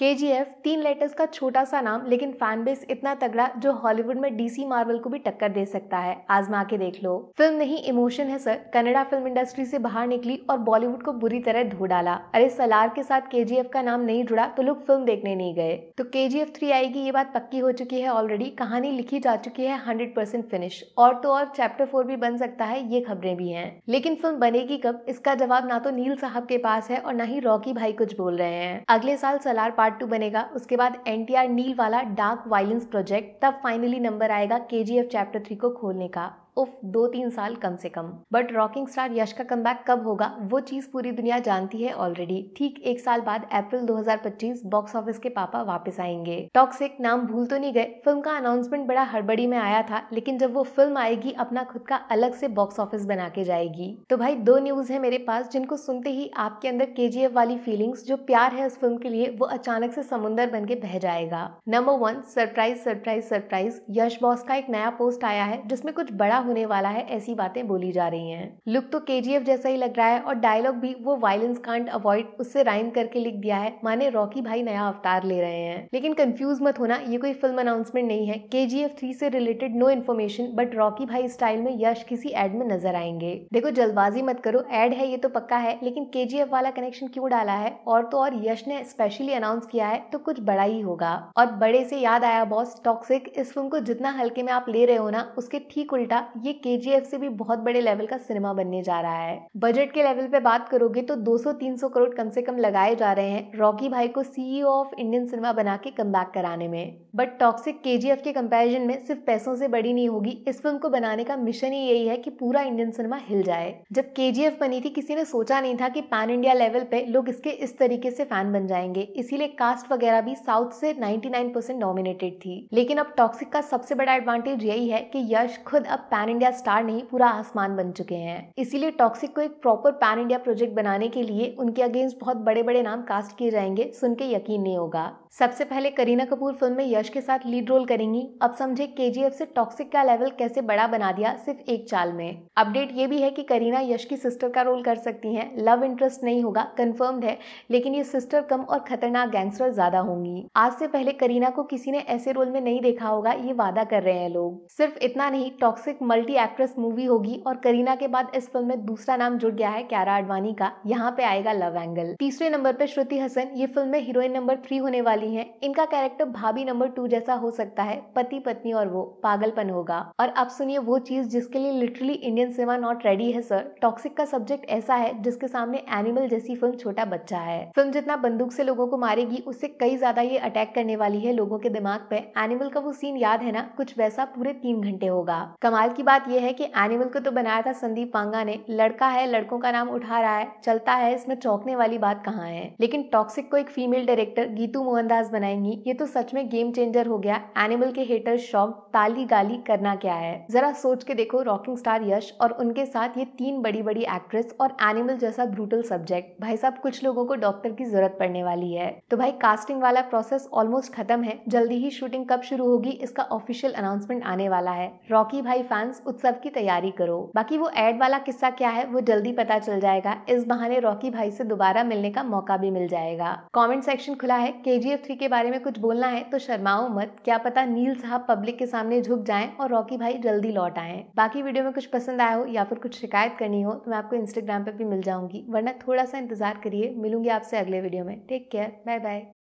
के G F तीन letters का छोटा सा नाम लेकिन फैन बेस इतना तगड़ा जो हॉलीवुड में डीसी मार्वल को भी टक्कर दे सकता है आजमा के देख लो फिल्म नहीं इमोशन है सर कनाडा फिल्म इंडस्ट्री से बाहर निकली और बॉलीवुड को बुरी तरह धो डाला अरे सलार के साथ के का नाम नहीं जुड़ा तो लोग फिल्म देखने नहीं गए तो के जी एफ थ्री आएगी ये बात पक्की हो चुकी है ऑलरेडी कहानी लिखी जा चुकी है हंड्रेड परसेंट फिनिश और तो और चैप्टर फोर भी बन सकता है ये खबरें भी हैं लेकिन फिल्म बनेगी कब इसका जवाब ना तो नील साहब के पास है और ना ही रॉकी भाई कुछ बोल रहे हैं अगले साल सलार पार्ट पार्ट टू बनेगा उसके बाद एन टी आर नील वाला डार्क वायलेंस प्रोजेक्ट तब फाइनली नंबर आएगा K G F chapter three को खोलने का उफ दो तीन साल कम से कम बट रॉकिंग स्टार यश का कम कब होगा वो चीज़ पूरी दुनिया जानती है ऑलरेडी ठीक एक साल बाद अप्रैल 2025 बॉक्स ऑफिस के पापा वापस आएंगे टॉक्सिक नाम भूल तो नहीं गए फिल्म का अनाउंसमेंट बड़ा हड़बड़ी में आया था लेकिन जब वो फिल्म आएगी अपना खुद का अलग से बॉक्स ऑफिस बना के जाएगी तो भाई दो न्यूज है मेरे पास जिनको सुनते ही आपके अंदर के वाली फीलिंग जो प्यार है उस फिल्म के लिए वो अचानक से समुन्दर बन के बह जाएगा number one surprise surprise surprise Yash boss का एक नया पोस्ट आया है जिसमें कुछ बड़ा होने वाला है ऐसी बातें बोली जा रही हैं लुक तो के जैसा ही लग रहा है और डायलॉग भी वो वायलेंस कांट अवॉइड उससे राइम करके लिख दिया है माने रॉकी भाई नया अवतार ले रहे हैं लेकिन कंफ्यूज मत होना ये कोई फिल्म अनाउंसमेंट नहीं है के जी एफ थ्री से related no information but Rocky भाई स्टाइल में यश किसी एड में नजर आएंगे देखो जल्दबाजी मत करो एड है ये तो पक्का है लेकिन के जी एफ वाला कनेक्शन क्यों डाला है और तो और यश ने स्पेशली अनाउंस किया है तो कुछ बड़ा ही होगा और बड़े से याद आया बॉस टॉक्सिक इस फिल्म को जितना हल्के में आप ले रहे हो ना उसके ठीक उल्टा ये के से भी बहुत बड़े लेवल का सिनेमा बनने जा रहा है बजट के लेवल पे बात करोगे तो 200-300 करोड़ कम से कम लगाए जा रहे हैं रॉकी भाई को सीईओ ऑफ इंडियन सिनेमा बना के कम कराने में बट टॉक्सिक के के कंपेरिजन में सिर्फ पैसों से बड़ी नहीं होगी इस फिल्म को बनाने का मिशन ही यही है की पूरा इंडियन सिनेमा हिल जाए जब के बनी थी किसी ने सोचा नहीं था की पैन इंडिया लेवल पे लोग इसके इस तरीके से फैन बन जाएंगे इसीलिए कास्ट वगैरह भी साउथ से 99% नॉमिनेटेड थी लेकिन अब टॉक्सिक का सबसे बड़ा एडवांटेज यही है कि यश खुद अब पैन इंडिया स्टार नहीं पूरा आसमान बन चुके हैं इसीलिए टॉक्सिक को एक प्रॉपर पैन इंडिया प्रोजेक्ट बनाने के लिए उनके अगेंस्ट बहुत बड़े बड़े नाम कास्ट किए जाएंगे सुन के यकीन नहीं होगा सबसे पहले करीना कपूर फिल्म में यश के साथ लीड रोल करेंगी अब समझे के से टॉक्सिक का लेवल कैसे बड़ा बना दिया सिर्फ एक चाल में अपडेट ये भी है की करीना यश की सिस्टर का रोल कर सकती है लव इंटरेस्ट नहीं होगा कन्फर्म्ड है लेकिन ये सिस्टर कम और खतरनाक गैंगस्टर ज्यादा होंगी आज से पहले करीना को किसी ने ऐसे रोल में नहीं देखा होगा ये वादा कर रहे हैं लोग सिर्फ इतना नहीं टॉक्सिक मल्टी एक्ट्रेस मूवी होगी और करीना के बाद इस फिल्म में दूसरा नाम जुड़ गया है क्यारा आडवाणी का यहाँ पे आएगा लव एंगल तीसरे नंबर पे श्रुति हसन ये फिल्म में हीरोइन नंबर थ्री होने वाली है इनका कैरेक्टर भाभी नंबर टू जैसा हो सकता है पति पत्नी और वो पागलपन होगा और अब सुनिए वो चीज जिसके लिए literally Indian cinema not ready है सर टॉक्सिक का सब्जेक्ट ऐसा है जिसके सामने एनिमल जैसी फिल्म छोटा बच्चा है फिल्म जितना बंदूक से लोगों को मारेगी उससे कई ज्यादा ये अटैक करने वाली है लोगों के दिमाग पे एनिमल का वो सीन याद है ना कुछ वैसा पूरे तीन घंटे होगा कमाल की की बात यह है कि एनिमल को तो बनाया था संदीप पांगा ने लड़का है लड़कों का नाम उठा रहा है चलता है इसमें चौंकने वाली बात कहाँ है लेकिन टॉक्सिक को एक फीमेल डायरेक्टर गीतू मोहनदास बनाएंगी ये तो सच में गेम चेंजर हो गया एनिमल के हेटर शौक ताली गाली करना क्या है जरा सोच के देखो रॉकिंग स्टार यश और उनके साथ ये तीन बड़ी बड़ी एक्ट्रेस और एनिमल जैसा ब्रूटल सब्जेक्ट भाई साहब कुछ लोगों को डॉक्टर की जरूरत पड़ने वाली है तो भाई कास्टिंग वाला प्रोसेस ऑलमोस्ट खत्म है जल्दी ही शूटिंग कब शुरू होगी इसका ऑफिशियल अनाउंसमेंट आने वाला है रॉकी भाई फैंस डांस उत्सव की तैयारी करो बाकी वो एड वाला किस्सा क्या है वो जल्दी पता चल जाएगा इस बहाने रॉकी भाई से दोबारा मिलने का मौका भी मिल जाएगा कमेंट सेक्शन खुला है के जी एफ थ्री के बारे में कुछ बोलना है तो शर्माओ मत क्या पता नील साहब पब्लिक के सामने झुक जाए और रॉकी भाई जल्दी लौट आए बाकी वीडियो में कुछ पसंद आया हो या फिर कुछ शिकायत करनी हो तो मैं आपको इंस्टाग्राम पर भी मिल जाऊंगी वरना थोड़ा सा इंतजार करिए मिलूंगी आपसे अगले वीडियो में टेक केयर बाय बाय